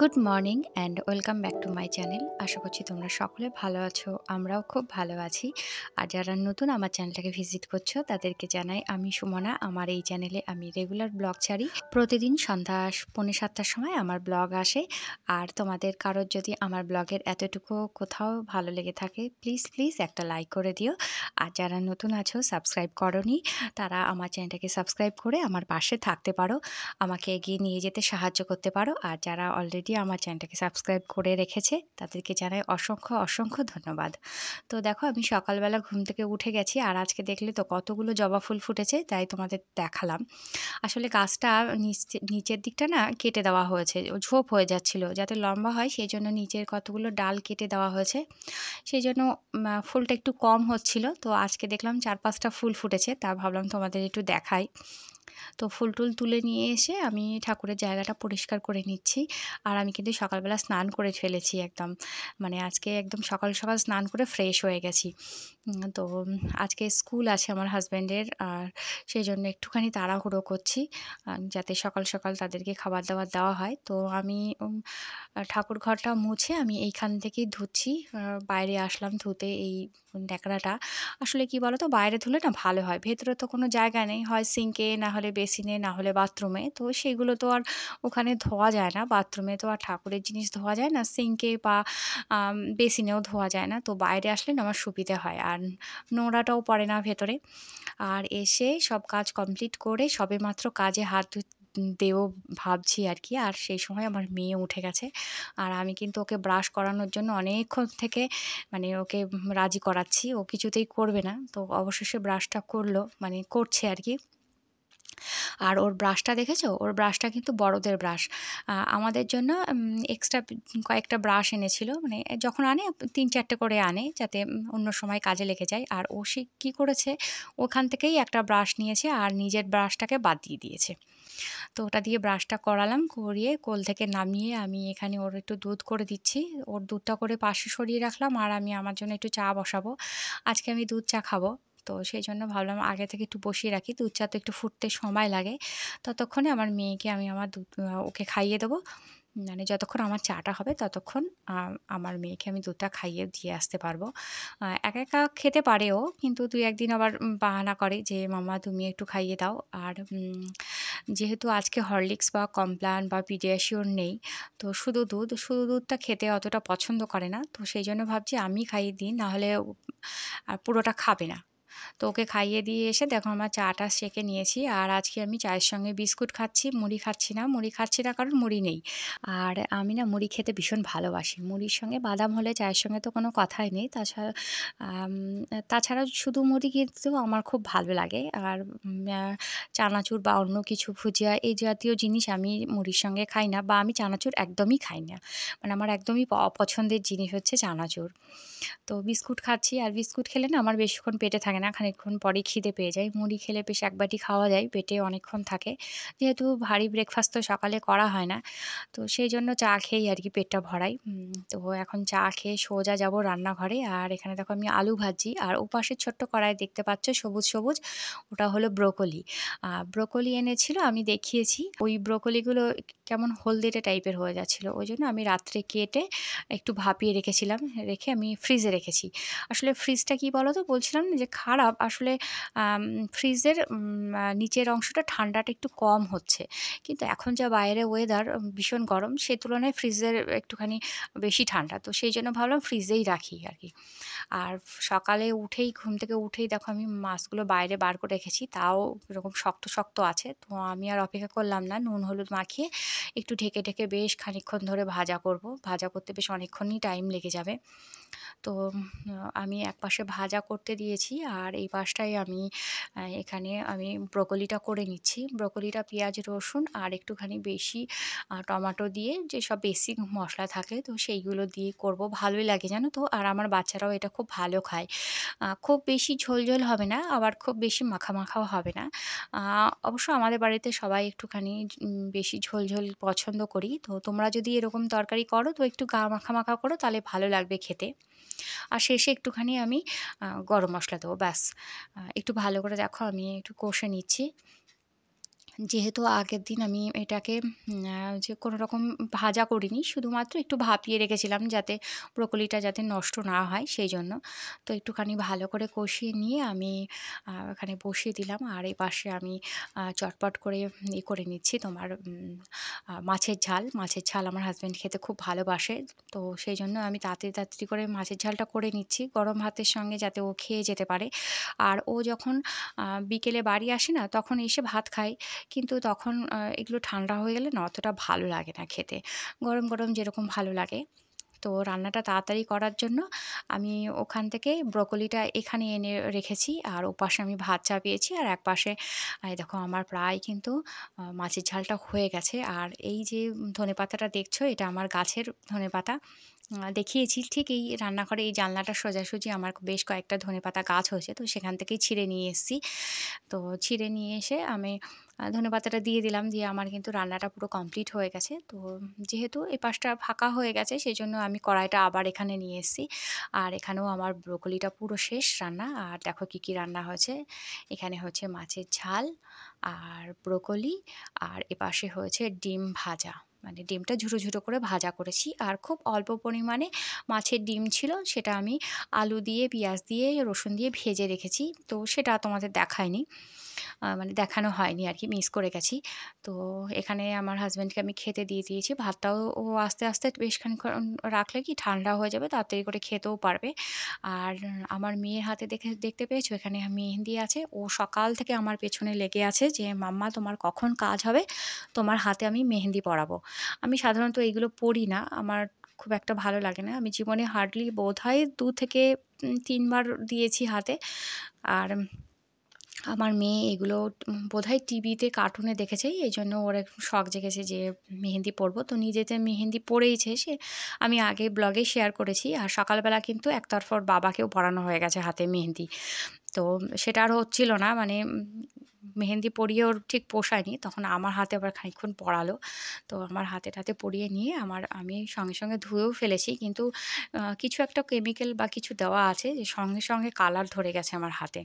good morning and welcome back to my channel আশা করছি তোমরা সকলে ভালো আছো আমরাও খুব ভালো আছি আর যারা নতুন আমার চ্যানেলটাকে ভিজিট করছো তাদেরকে জানাই আমি সুমনা আমার এই চ্যানেলে আমি রেগুলার ব্লগ ছাড়ি প্রতিদিন সন্ধ্যা পৌনে সাতটার সময় আমার ব্লগ আসে আর তোমাদের কারোর যদি আমার ব্লগের এতটুকু কোথাও ভালো লেগে থাকে প্লিজ প্লিজ একটা লাইক করে দিও আর যারা নতুন আছো সাবস্ক্রাইব করনি তারা আমার চ্যানেলটাকে সাবস্ক্রাইব করে আমার পাশে থাকতে পারো আমাকে এগিয়ে নিয়ে যেতে সাহায্য করতে পারো আর যারা অলরেডি আমার চ্যানেলটাকে সাবস্ক্রাইব করে রেখেছে তাদেরকে জানাই অসংখ্য অসংখ্য ধন্যবাদ তো দেখো আমি সকালবেলা ঘুম থেকে উঠে গেছি আর আজকে দেখলে তো কতগুলো জবা ফুল ফুটেছে তাই তোমাদের দেখালাম আসলে গাছটা নিচের দিকটা না কেটে দেওয়া হয়েছে ঝোপ হয়ে যাচ্ছিল যাতে লম্বা হয় সেই জন্য নিচের কতগুলো ডাল কেটে দেওয়া হয়েছে সেই জন্য ফুলটা একটু কম হচ্ছিল তো আজকে দেখলাম চার পাঁচটা ফুল ফুটেছে তা ভাবলাম তোমাদের একটু দেখাই তো ফুল টুল তুলে নিয়ে এসে আমি ঠাকুরের জায়গাটা পরিষ্কার করে নিচ্ছি আর আমি কিন্তু সকালবেলা স্নান করে ফেলেছি একদম মানে আজকে একদম সকাল সকাল স্নান করে ফ্রেশ হয়ে গেছি তো আজকে স্কুল আছে আমার হাজব্যান্ডের আর সেই জন্য একটুখানি তাড়াহুড়ো করছি যাতে সকাল সকাল তাদেরকে খাবার দাবার দেওয়া হয় তো আমি ঠাকুর ঘরটা মুছে আমি এইখান থেকেই ধুচ্ছি বাইরে আসলাম ধুতে এই ন্যাকড়াটা আসলে কি বলো তো বাইরে ধুলে না ভালো হয় ভেতরে তো কোনো জায়গা নেই হয় সিঙ্কে না হলে বেসিনে না হলে বাথরুমে তো সেগুলো তো আর ওখানে ধোয়া যায় না বাথরুমে তো আর ঠাকুরের জিনিস ধোয়া যায় না সিঙ্কে বা বেসিনেও ধোয়া যায় না তো বাইরে আসলে আমার সুবিধা হয় আর নোংরাটাও পড়ে না ভেতরে আর এসে সব কাজ কমপ্লিট করে সবে মাত্র কাজে হাত দেবো ভাবছি আর কি আর সেই সময় আমার মেয়ে উঠে গেছে আর আমি কিন্তু ওকে ব্রাশ করানোর জন্য অনেকক্ষণ থেকে মানে ওকে রাজি করাচ্ছি ও কিছুতেই করবে না তো অবশেষে ব্রাশটা করলো মানে করছে আর কি আর ওর ব্রাশটা দেখেছো ওর ব্রাশটা কিন্তু বড়দের ব্রাশ আমাদের জন্য এক্সট্রা কয়েকটা ব্রাশ এনেছিল মানে যখন আনে তিন চারটে করে আনে যাতে অন্য সময় কাজে লেগে যায় আর ও সে কী করেছে ওখান থেকেই একটা ব্রাশ নিয়েছে আর নিজের ব্রাশটাকে বাদ দিয়ে দিয়েছে তো ওটা দিয়ে ব্রাশটা করালাম করিয়ে কোল থেকে নামিয়ে আমি এখানে ওর একটু দুধ করে দিচ্ছি ওর দুধটা করে পাশে সরিয়ে রাখলাম আর আমি আমার জন্য একটু চা বসাবো আজকে আমি দুধ চা খাবো তো সেই জন্য ভাবলাম আগে থেকে একটু বসিয়ে রাখি দুধ চা তো একটু ফুটতে সময় লাগে ততক্ষণে আমার মেয়েকে আমি আমার দুধ ওকে খাইয়ে দেবো মানে যতক্ষণ আমার চাটা হবে ততক্ষণ আমার মেয়েকে আমি দুধটা খাইয়ে দিয়ে আসতে পারবো একা একা খেতে পারেও কিন্তু দুই একদিন আবার বাহানা করে যে মামা তুমি একটু খাইয়ে দাও আর যেহেতু আজকে হরলিক্স বা কমপ্লান বা পিডিয়াশিওর নেই তো শুধু দুধ শুধু দুধটা খেতে অতটা পছন্দ করে না তো সেই জন্য ভাবছি আমি খাইয়ে দিই নাহলে পুরোটা খাবে না তো ওকে খাইয়ে দিয়ে এসে দেখো আমার চাটা সেকে নিয়েছি আর আজকে আমি চায়ের সঙ্গে বিস্কুট খাচ্ছি মুড়ি খাচ্ছি না মুড়ি খাচ্ছি না কারণ মুড়ি নেই আর আমি না মুড়ি খেতে ভীষণ ভালোবাসি মুড়ির সঙ্গে বাদাম হলে চায়ের সঙ্গে তো কোনো কথাই নেই তাছাড়া তাছাড়া শুধু মুড়ি খেতেও আমার খুব ভালো লাগে আর চানাচুর বা অন্য কিছু ভুজিয়া এই জাতীয় জিনিস আমি মুড়ির সঙ্গে খাই না বা আমি চানাচুর একদমই খাই না মানে আমার একদমই অপছন্দের জিনিস হচ্ছে চানাচুর তো বিস্কুট খাচ্ছি আর বিস্কুট খেলে না আমার বেশিক্ষণ পেটে থাকে না খানিকক্ষণ পরে খিদে পেয়ে যাই মুড়ি খেলে বেশ এক বাটি খাওয়া যায় পেটে অনেকক্ষণ থাকে যেহেতু ভারী ব্রেকফাস্ট তো সকালে করা হয় না তো সেই জন্য চা খেয়েই আর কি পেটটা ভরাই তো এখন চা খেয়ে সোজা যাব রান্নাঘরে আর এখানে দেখো আমি আলু ভাজি আর ওপাশের ছোট্ট কড়াই দেখতে পাচ্ছ সবুজ সবুজ ওটা হলো ব্রোকলি ব্রোকলি এনেছিল আমি দেখিয়েছি ওই ব্রোকলিগুলো কেমন হলদেটে টাইপের হয়ে যাচ্ছিলো ওই জন্য আমি রাত্রে কেটে একটু ভাপিয়ে রেখেছিলাম রেখে আমি ফ্রিজে রেখেছি আসলে ফ্রিজটা কি বলো তো বলছিলাম যে খারাপ খারাপ আসলে ফ্রিজের নিচের অংশটা ঠান্ডাটা একটু কম হচ্ছে কিন্তু এখন যা বাইরে ওয়েদার ভীষণ গরম সে তুলনায় ফ্রিজের একটুখানি বেশি ঠান্ডা তো সেই জন্য ভাবলাম ফ্রিজেই রাখি আর কি আর সকালে উঠেই ঘুম থেকে উঠেই দেখো আমি মাছগুলো বাইরে বার করে রেখেছি তাও এরকম শক্ত শক্ত আছে তো আমি আর অপেক্ষা করলাম না নুন হলুদ মাখিয়ে একটু ঢেকে ঢেকে বেশ খানিক্ষণ ধরে ভাজা করব ভাজা করতে বেশ অনেকক্ষণই টাইম লেগে যাবে তো আমি এক পাশে ভাজা করতে দিয়েছি আর আর এই পাশটাই আমি এখানে আমি ব্রকলিটা করে নিচ্ছি ব্রকলিটা পেঁয়াজ রসুন আর একটুখানি বেশি টমাটো দিয়ে যেসব বেসিক মশলা থাকে তো সেইগুলো দিয়ে করব ভালোই লাগে জানো তো আর আমার বাচ্চারাও এটা খুব ভালো খায় খুব বেশি ঝোলঝোল হবে না আবার খুব বেশি মাখা মাখাও হবে না অবশ্য আমাদের বাড়িতে সবাই একটুখানি বেশি ঝোলঝোল পছন্দ করি তো তোমরা যদি এরকম তরকারি করো তো একটু গা মাখা মাখা করো তাহলে ভালো লাগবে খেতে আর শেষে একটুখানি আমি গরম মশলা দেবো ব্যাস একটু ভালো করে দেখো আমি একটু কষে নিচ্ছি যেহেতু আগের দিন আমি এটাকে যে কোনো রকম ভাজা করিনি শুধুমাত্র একটু ভাপিয়ে রেখেছিলাম যাতে ব্রোকলিটা যাতে নষ্ট না হয় সেই জন্য তো একটুখানি ভালো করে কষিয়ে নিয়ে আমি এখানে বসিয়ে দিলাম আর এই পাশে আমি চটপট করে ই করে নিচ্ছি তোমার মাছের ঝাল মাছের ঝাল আমার হাজব্যান্ড খেতে খুব ভালোবাসে তো সেই জন্য আমি তাড়াতাড়ি তাড়াতাড়ি করে মাছের ঝালটা করে নিচ্ছি গরম ভাতের সঙ্গে যাতে ও খেয়ে যেতে পারে আর ও যখন বিকেলে বাড়ি আসে না তখন এসে ভাত খায় কিন্তু তখন এগুলো ঠান্ডা হয়ে গেলে না অতটা ভালো লাগে না খেতে গরম গরম যেরকম ভালো লাগে তো রান্নাটা তাড়াতাড়ি করার জন্য আমি ওখান থেকে ব্রকলিটা এখানে এনে রেখেছি আর ওপাশে আমি ভাত চা পেয়েছি আর এক পাশে দেখো আমার প্রায় কিন্তু মাছের ঝালটা হয়ে গেছে আর এই যে ধনে পাতাটা দেখছো এটা আমার গাছের ধনে পাতা দেখিয়েছি ঠিক এই রান্নাঘরে এই জানলাটা সোজাসুজি আমার বেশ কয়েকটা ধনে পাতা গাছ হয়েছে তো সেখান থেকেই ছিঁড়ে নিয়ে এসেছি তো ছিঁড়ে নিয়ে এসে আমি ধনেপাতাটা দিয়ে দিলাম দিয়ে আমার কিন্তু রান্নাটা পুরো কমপ্লিট হয়ে গেছে তো যেহেতু এই পাশটা ফাঁকা হয়ে গেছে সেই জন্য আমি কড়াইটা আবার এখানে নিয়ে এসেছি আর এখানেও আমার ব্রোকলিটা পুরো শেষ রান্না আর দেখো কি কি রান্না হয়েছে এখানে হচ্ছে মাছের ঝাল আর ব্রোকলি আর এপাশে হয়েছে ডিম ভাজা মানে ডিমটা ঝুরো ঝুরো করে ভাজা করেছি আর খুব অল্প পরিমাণে মাছের ডিম ছিল সেটা আমি আলু দিয়ে পেঁয়াজ দিয়ে রসুন দিয়ে ভেজে রেখেছি তো সেটা তোমাদের দেখায়নি মানে দেখানো হয়নি আর কি মিস করে গেছি তো এখানে আমার হাজব্যান্ডকে আমি খেতে দিয়ে দিয়েছি ভাতটাও ও আস্তে আস্তে বেশ খানিক্ষণ রাখলে কি ঠান্ডা হয়ে যাবে তাড়াতাড়ি করে খেতেও পারবে আর আমার মেয়ের হাতে দেখে দেখতে পেয়েছো এখানে মেহেন্দি আছে ও সকাল থেকে আমার পেছনে লেগে আছে যে মাম্মা তোমার কখন কাজ হবে তোমার হাতে আমি মেহেন্দি পরাবো আমি সাধারণত এইগুলো পড়ি না আমার খুব একটা ভালো লাগে না আমি জীবনে হার্ডলি বোধ হয় দু থেকে তিনবার দিয়েছি হাতে আর আমার মেয়ে এগুলো বোধ হয় টিভিতে কার্টুনে দেখেছে এই জন্য ওর শখ জেগেছে যে মেহেন্দি পরবো তো নিজেতে মেহেন্দি পরেইছে সে আমি আগে ব্লগে শেয়ার করেছি আর সকালবেলা কিন্তু একতরফর বাবাকেও পড়ানো হয়ে গেছে হাতে মেহেন্দি তো সেটা আর হচ্ছিল না মানে মেহেন্দি পরিয়ে ওর ঠিক পোষায়নি তখন আমার হাতে আবার খানিক্ষণ পড়ালো তো আমার হাতে টাতে পরিয়ে নিয়ে আমার আমি সঙ্গে সঙ্গে ধুয়েও ফেলেছি কিন্তু কিছু একটা কেমিক্যাল বা কিছু দেওয়া আছে যে সঙ্গে সঙ্গে কালার ধরে গেছে আমার হাতে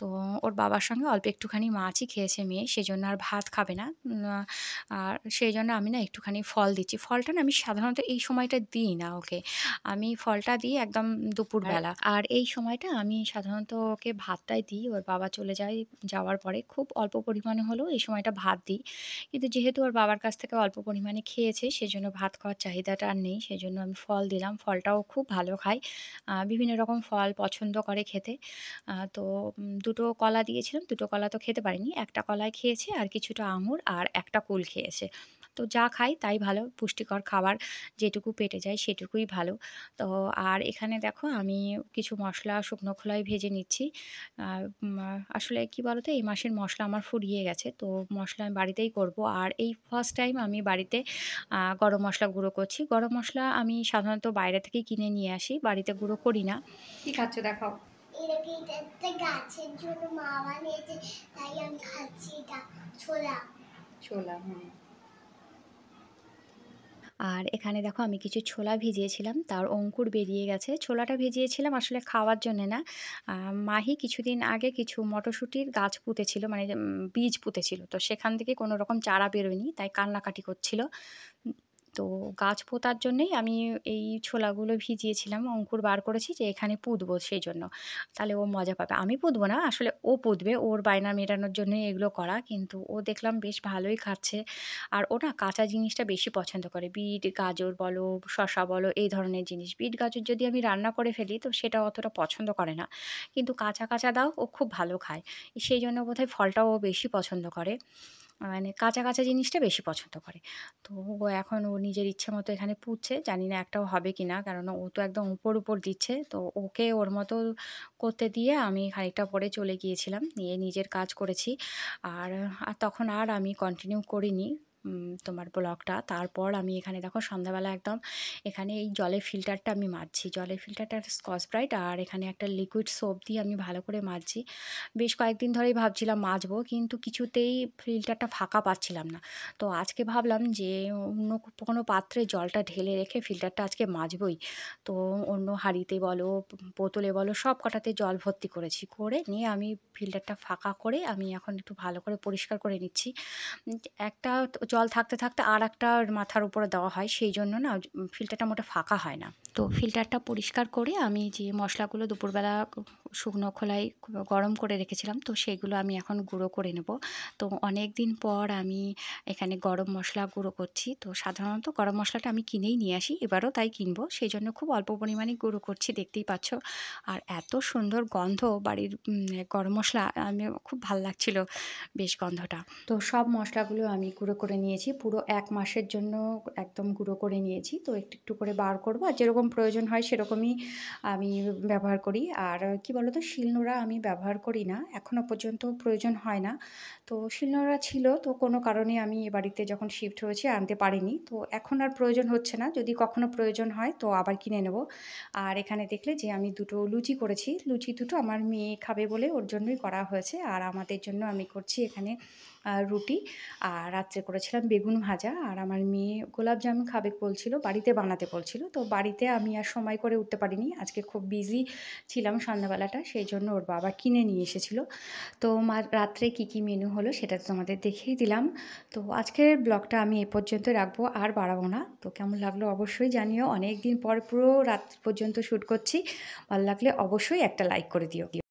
তো ওর বাবার সঙ্গে অল্প একটুখানি মাছই খেয়েছে মেয়ে সেই জন্য আর ভাত খাবে না আর সেই জন্য আমি না একটুখানি ফল দিচ্ছি ফলটা না আমি সাধারণত এই সময়টা দিই না ওকে আমি ফলটা দিই একদম দুপুরবেলা আর এই সময়টা আমি সাধারণত ওকে ভাতটাই দিই ওর বাবা চলে যায় যাওয়ার পরে খুব অল্প পরিমাণে হলেও এই সময়টা ভাত দিই কিন্তু যেহেতু ওর বাবার কাছ থেকে অল্প পরিমাণে খেয়েছে সেজন্য ভাত খাওয়ার চাহিদাটা আর নেই সেজন্য আমি ফল দিলাম ফলটাও খুব ভালো খায় বিভিন্ন রকম ফল পছন্দ করে খেতে তো দুটো কলা দিয়েছিলাম দুটো কলা তো খেতে পারিনি একটা কলাই খেয়েছে আর কিছুটা আঙুর আর একটা কুল খেয়েছে তো যা খাই তাই ভালো পুষ্টিকর খাবার যেটুকু পেটে যায় সেটুকুই ভালো তো আর এখানে দেখো আমি কিছু মশলা শুকনো খোলায় ভেজে নিচ্ছি আসলে কি বলো তো এই মাসের মশলা আমার ফুরিয়ে গেছে তো মশলা আমি বাড়িতেই করব আর এই ফার্স্ট টাইম আমি বাড়িতে গরম মশলা গুঁড়ো করছি গরম মশলা আমি সাধারণত বাইরে থেকে কিনে নিয়ে আসি বাড়িতে গুঁড়ো করি না কী খাচ্ছ দেখাও একটা গাছের জন্য মা বানিয়েছে তাই আমি খাচ্ছি এটা ছোলা ছোলা আর এখানে দেখো আমি কিছু ছোলা ভিজিয়েছিলাম তার অঙ্কুর বেরিয়ে গেছে ছোলাটা ভিজিয়েছিলাম আসলে খাওয়ার জন্য না মাহি কিছুদিন আগে কিছু মটরশুঁটির গাছ পুঁতেছিল মানে বীজ পুঁতেছিল তো সেখান থেকে কোনো রকম চারা বেরোয়নি তাই কান্নাকাটি করছিল তো গাছ পোতার জন্যেই আমি এই ছোলাগুলো ভিজিয়েছিলাম অঙ্কুর বার করেছি যে এখানে পুঁতবো সেই জন্য তাহলে ও মজা পাবে আমি পুঁতবো না আসলে ও পুঁতবে ওর বায়না মেটানোর জন্যই এগুলো করা কিন্তু ও দেখলাম বেশ ভালোই খাচ্ছে আর ও না কাঁচা জিনিসটা বেশি পছন্দ করে বিট গাজর বলো শশা বলো এই ধরনের জিনিস বিট গাজর যদি আমি রান্না করে ফেলি তো সেটা অতটা পছন্দ করে না কিন্তু কাঁচা কাঁচা দাও ও খুব ভালো খায় সেই জন্য বোধহয় ফলটাও ও বেশি পছন্দ করে মানে কাঁচা কাঁচা জিনিসটা বেশি পছন্দ করে তো ও এখন ও নিজের ইচ্ছে মতো এখানে পুচ্ছে জানি না একটাও হবে কি না কারণ ও তো একদম উপর উপর দিচ্ছে তো ওকে ওর মতো করতে দিয়ে আমি খানিকটা পরে চলে গিয়েছিলাম নিয়ে নিজের কাজ করেছি আর আর তখন আর আমি কন্টিনিউ করিনি তোমার ব্লকটা তারপর আমি এখানে দেখো সন্ধ্যাবেলা একদম এখানে এই জলের ফিল্টারটা আমি মাজছি জলের ফিল্টারটা স্কচ ব্রাইট আর এখানে একটা লিকুইড সোপ দিয়ে আমি ভালো করে মাজছি বেশ কয়েকদিন ধরেই ভাবছিলাম মাজবো কিন্তু কিছুতেই ফিল্টারটা ফাঁকা পাচ্ছিলাম না তো আজকে ভাবলাম যে অন্য কোনো পাত্রে জলটা ঢেলে রেখে ফিল্টারটা আজকে মাজবই তো অন্য হাঁড়িতে বলো বোতলে বলো সব কটাতে জল ভর্তি করেছি করে নিয়ে আমি ফিল্টারটা ফাঁকা করে আমি এখন একটু ভালো করে পরিষ্কার করে নিচ্ছি একটা জল থাকতে থাকতে আর একটা মাথার উপরে দেওয়া হয় সেই জন্য না ফিল্টারটা মোটা ফাঁকা হয় না তো ফিল্টারটা পরিষ্কার করে আমি যে মশলাগুলো দুপুরবেলা শুকনো খোলায় গরম করে রেখেছিলাম তো সেগুলো আমি এখন গুঁড়ো করে নেব তো অনেক দিন পর আমি এখানে গরম মশলা গুঁড়ো করছি তো সাধারণত গরম মশলাটা আমি কিনেই নিয়ে আসি এবারও তাই কিনবো সেই জন্য খুব অল্প পরিমাণে গুঁড়ো করছি দেখতেই পাচ্ছ আর এত সুন্দর গন্ধ বাড়ির গরম মশলা আমি খুব ভাল লাগছিল বেশ গন্ধটা তো সব মশলাগুলো আমি গুঁড়ো করে করে নিয়েছি পুরো এক মাসের জন্য একদম গুঁড়ো করে নিয়েছি তো একটু একটু করে বার করব আর যেরকম প্রয়োজন হয় সেরকমই আমি ব্যবহার করি আর কি বলো তো শিলনোড়া আমি ব্যবহার করি না এখনও পর্যন্ত প্রয়োজন হয় না তো শিলনোড়া ছিল তো কোনো কারণে আমি এ বাড়িতে যখন শিফট হয়েছি আনতে পারিনি তো এখন আর প্রয়োজন হচ্ছে না যদি কখনো প্রয়োজন হয় তো আবার কিনে নেব আর এখানে দেখলে যে আমি দুটো লুচি করেছি লুচি দুটো আমার মেয়ে খাবে বলে ওর জন্যই করা হয়েছে আর আমাদের জন্য আমি করছি এখানে রুটি আর রাত্রে করেছিলাম বেগুন ভাজা আর আমার মেয়ে গোলাপ জামুন খাবে বলছিল বাড়িতে বানাতে বলছিল তো বাড়িতে আমি আর সময় করে উঠতে পারিনি আজকে খুব বিজি ছিলাম সন্ধ্যাবেলাটা সেই জন্য ওর বাবা কিনে নিয়ে এসেছিল তো রাত্রে কি কি মেনু হলো সেটা তোমাদের দেখেই দিলাম তো আজকের ব্লগটা আমি এ পর্যন্ত রাখবো আর বাড়াবো না তো কেমন লাগলো অবশ্যই জানিও অনেক দিন পর পুরো রাত পর্যন্ত শ্যুট করছি ভালো লাগলে অবশ্যই একটা লাইক করে দিও